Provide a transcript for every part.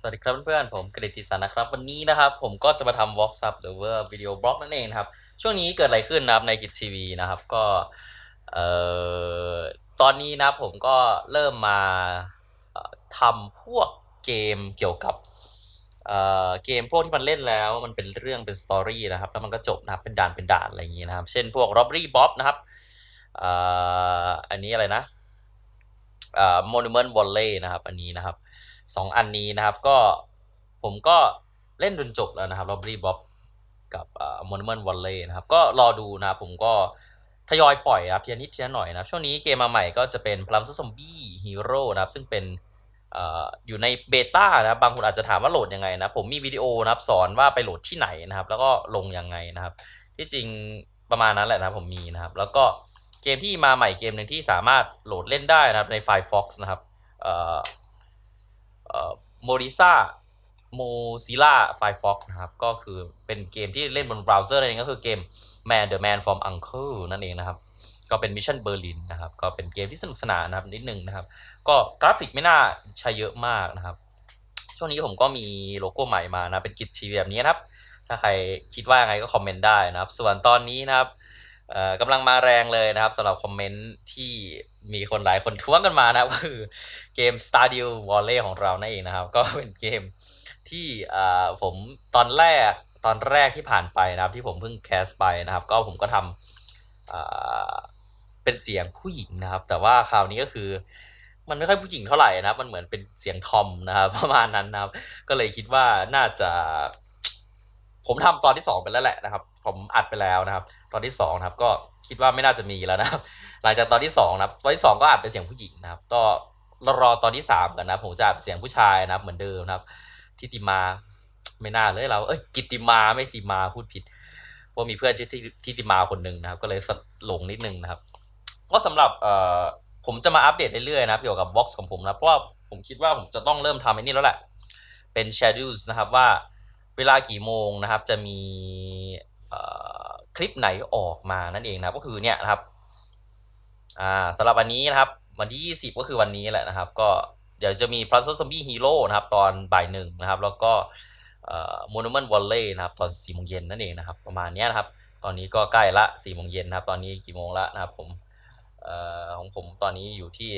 สวัสดีครับเพื่อนๆผมกฤติสันนะครับ วันนี้นะครับผมก็จะมาทำวอล์กซับหรือว่าวิดีโอบล็อกนั่นเองครับ ช่วงนี้เกิดอะไรขึ้นนะครับในกิจทีวีนะครับก็เอ่อตอนนี้นะผมก็เริ่มมาทำพวกเกมเกี่ยวกับเอ่อเกมพวกที่มันเล่นแล้วมันเป็นเรื่องเป็นสตอรี่นะครับแล้วมันก็จบนะบเป็นด่านเป็นด่านอะไรอย่างงี้นะครับ เช่นพวก Robbery Bob นะครับเอ่ออันนี้อะไรนะเอ่อ Monument Volley นะครับ อันนี้นะครับสองอันนี้นะครับก็ผมก็เล่นจนจบ แล้วนะครับ Robbery Bob กับเอ่อ Monument Volley นะครับ ก็รอดู นะ ผมก็ ทยอยปล่อยครับ ทีนิด ทีหน่อยนะ ช่วง นี้เกมมาใหม่ก็จะเป็นพลัมซอมบี้ฮีโร่นะครับ ซึ่งเป็นอยู่ในเบต้านะครับบางคนอาจจะ ถามว่าโหลดยังไงนะผมมีวิดีโอนะครับสอนว่าไปโหลดที่ไหนนะครับ แล้วก็ลงยังไงนะครับ ที่จริงประมาณนั้นแหละนะผมมีนะครับ แล้วก็กม ที่มาใหม่เกมหนึ่งที่สามารถโหลดเล่นได้นะครับในไฟล์ Fox นะครับโมริซ่าโมซิล่าไฟฟ็อกนะครับ ก็คือเป็นเกมที่เล่นบนเบราว์เซอร์นั่นเองก็คือเกม Man the Man from Uncle นั่น เองนะครับ ก็เป็นมิชชั่นเบอร์ลินนะครับ ก็เป็นเกมที่ สนุก สนานนะครับนิด นึง นะครับ ก็กราฟิกไม่น่าใช้เยอะมากนะครับ ช่วงนี้ผมก็มีโลโก้ใหม่มานะเป็นกิจทีแบบนี้นะครับ ถ้าใครคิดว่าไงก็คอมเมนต์ได้นะครับ ส่วนตอนนี้นะครับกำลังมาแรงเลยนะครับสำหรับคอมเมนต์ที่มีคนหลายคนท้วงกันมานะครับคือเกม Stardew Valley ของเรานั่นเองนะครับ ก็เป็นเกมที่ผมตอนแรกตอนแรกที่ผ่านไปนะครับ ที่ผมเพิ่งแคสไปนะครับ ก็ผมก็ทำเป็นเสียงผู้หญิงนะครับ แต่ว่าคราวนี้ก็คือ มันไม่ค่อยผู้หญิงเท่าไหร่นะครับมันเหมือนเป็นเสียงทอมนะครับประมาณนั้นนะครับก็เลยคิดว่าน่าจะผมทำตอนที่2ไปแล้วแหละนะครับ ผมอัดไปแล้วนะครับ ตอนที่งนะครับ ก็คิดว่าไม่น่าจะมีแล้วนะครับ หลังจากตอนที่สองนะครับตอนที่สองก็อัดเป็นเสียงผู้หญิงนะครับ ก็รอตอนที่สามกันนะผมจะอัดเสียงผู้ชายนะครับ เหมือนเดิมนะครับทิติมาไม่น่าเลยเราเอ้ยกิติมาไม่ติมาพูดผิดเพราะมีเพื่อนชื่อทิติมาคนหนึ่งนะครับก็เลยหลงนิดนึงนะครับก็สำหรับเอ่อผมจะมาอัปเดตเรื่อยๆนะครับเกี่ยวกับบ็อกซ์ของผมนะเพราะว่าผมคิดว่าผมจะต้องเริ่มทำไอ้นี่แล้วแหละเป็นแชดูส์นะครับว่าเวลากี่โมงนะครับจะมีคลิปไหนออกมานั่นเองนะก็คือเนี่ยนะครับสำหรับวันนี้นะครับ วันที่ 20 ก็คือวันนี้แหละนะครับ ก็เดี๋ยวจะมีพส l u ซ z มบี้ฮีโร่นะครับ ตอนบ่ายหนึ่งนะครับ แล้วก็มอนูเมนต์วอลเล่นะครับ ตอน4โมงเย็นนั่นเองนะครับ ประมาณนี้นะครับ ตอนนี้ก็ใกล้ละ4โมงเย็นนะครับ ตอนนี้กี่โมงละนะครับผมของผมตอนนี้อยู่ที่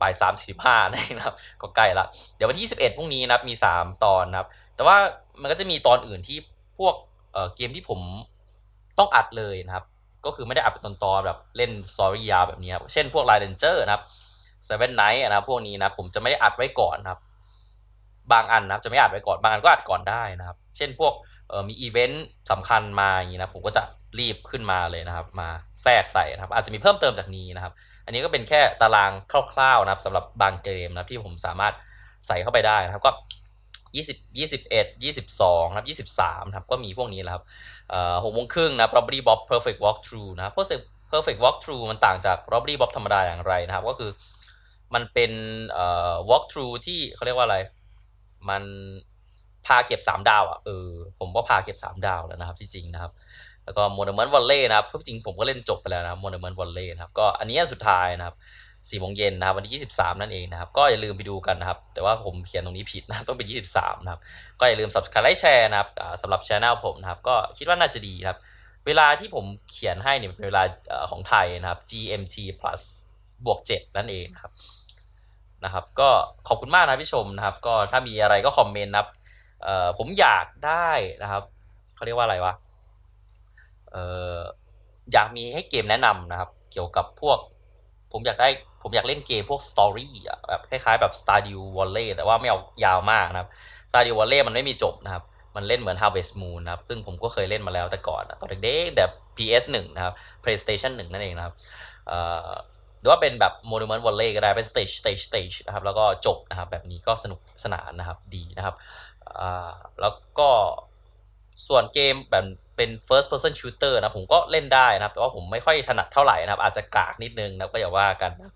บ่ายสามสิบห้านะครับก็ใกล้ละเดี๋ยววันที่21 พรุ่งนี้นะครับมี3ตอนนะครับแต่ว่ามันก็จะมีตอนอื่นที่พวกเกมที่ผมต้องอัดเลยนะครับ ก็คือไม่ได้อัดเป็นตอนตอนแบบเล่นสอรี่ยาแบบนี้ครับ เช่นพวกไลเดนเจอร์นะครับเซเว่นไนท์นะครับพวกนี้นะผมจะไม่ได้อัดไว้ก่อนนะครับ บางอันนะจะไม่อัดไว้ก่อนบางอันก็อัดก่อนได้นะครับ เช่นพวกมีอีเวนต์สำคัญมาอย่างนี้นะผมก็จะรีบขึ้นมาเลยนะครับ มาแทรกใส่นะครับ อาจจะมีเพิ่มเติมจากนี้นะครับ อันนี้ก็เป็นแค่ตารางคร่าวๆนะครับสำหรับบางเกมนะที่ผมสามารถใส่เข้าไปได้นะครับก็ยี่สิบยี่สิบเอ็ดยี่สิบสองครับยี่สิบสามครับ ก็มีพวกนี้แล้วครับหกโมงครึ่งนะบ r o p e r t y b o บ perfect walk through นะ perfect walk through มันต่างจาก property box ธรรมดาอย่างไรนะครับ ก็คือมันเป็น walk through ที่เขาเรียกว่าอะไร มันพาเก็บ 3 ดาวอะ่ะ เออ ผมก็พาเก็บ 3 ดาวแล้วนะครับ ที่จริงนะครับ แล้วก็โมเดอร์เมนต์วอลเล์นะครับจริงผมก็เล่นจบไปแล้วนะโมเดอร์เมนต์วอลเล์นะครับ ก็อันนี้สุดท้ายนะครับสี่โมงเย็นนะครับวันที่สสิบามนั่นเองนะครับ ก็อย่าลืมไปดูกันนะครับ แต่ว่าผมเขียนตรงนี้ผิดนะต้องเป็นยี่สสิบามนะครับ ก็อย่าลืม subscribe และแชร์นะครับสำหรับช anel ผมนะครับ ก็คิดว่าน่าจะดีนะครับ เวลาที่ผมเขียนให้เนี่ยเป็นเวลาของไทยนะครับ GMT plus บวกดนั่นเองนะครับนะครับ ก็ขอบคุณมากนะพี่ชมนะครับ ก็ถ้ามีอะไรก็คอมเมนต์นะครับ ผมอยากได้นะครับเขาเรียกว่าอะไรวะอยากมีให้เกมแนะนำนะครับเกี่ยวกับพวกผมอยากได้ม อยากเล่นเกมพวกสตอรี่อะแบบคล้ายๆแบบ Stardew Valley แต่ว่าไม่เอา ยาวมาก นะครับ Stardew Valley มันไม่มี จบ นะครับ มันเล่นเหมือน Harvest Moon นะครับ ซึ่งผมก็เคยเล่นมาแล้วแต่ก่อนตอนเด็กๆแบบ PS1 นะครับ PlayStation 1 นั่นเอง นะครับหรือว่าเป็นแบบ Monument Valley ก็ได้ เป็น Stage Stage Stage นะครับ แล้วก็ จบ นะครับ แบบนี้ก็สนุกสนานนะครับดีนะครับแล้วก็ส่วนเกมแบบเป็น first person shooter นะ ผมก็เล่นได้นะแต่ว่าผมไม่ค่อยถนัดเท่าไหร่นะครับอาจจะกากนิดนึงนะ ก็อย่าว่ากันนะ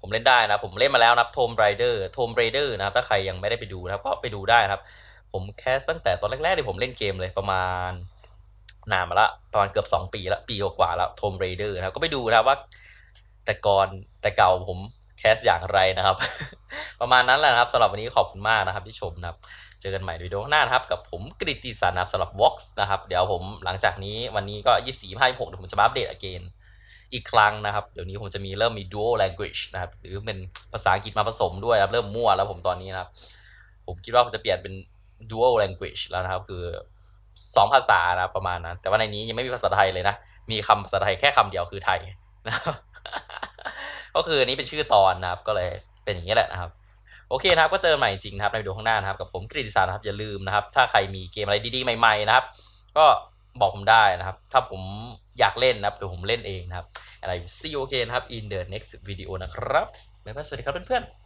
ผมเล่นได้นะ ผมเล่นมาแล้วนะ Tom Raider Tom Raider นะครับ ถ้าใครยังไม่ได้ไปดูนะ ก็ไปดูได้นะครับ ผมแคสตั้งแต่ตอนแรกๆที่ผมเล่นเกมเลยประมาณนานมาละประมาณเกือบ 2ปีละปีกว่าแล้ว o m Raider นะครับก็ไปดูนะว่า แต่ก่อนแต่เก่าผมแคสอย่างไรนะครับ ประมาณนั้นแหละนะครับสำหรับวันนี้ขอบคุณมากนะครับที่ชมนะครับจอกันใหม่ในวิดีโอหน้านะครับกับผมกริติสันนะครับสำหรับ Vox นะครับ เดี๋ยวผมหลังจากนี้วันนี้ก็2ยี่หกเดี๋ยวผมจะมาอัปเดตอีกเกนอีกครั้งนะครับ เดี๋ยวนี้ผมจะมีเริ่มมี dual language นะครับ หรือเป็นภาษาอังกฤษมาผสมด้วยนะครับ เริ่มมั่ว แล้วผมตอนนี้นะครับ ผมคิดว่าผมจะเปลี่ยนเป็น dual language แล้วนะครับ คือ 2 ภาษานะประมาณนั้น แต่ว่าในนี้ยังไม่มีภาษาไทยเลยนะ มีคำภาษาไทยแค่คำเดียวคือไทยนะก็คือนี้เป็นชื่อตอนนะครับ ก็เลยเป็นอย่างนี้แหละนะครับโอเคนะครับก็เจอใหม่จริงนะครับในวิดีโอข้างหน้านะครับกับผมกริติสารนะครับอย่าลืมนะครับถ้าใครมีเกมอะไรดีๆใหม่ ๆนะครับ ก็บอกผมได้นะครับ ถ้าผมอยากเล่นนะครับเดี๋ยวผมเล่นเองนะครับ อะไรซีโอเคนะครับ in the next video นะครับบ๊ายบายสวัสดีครับเพื่อนๆ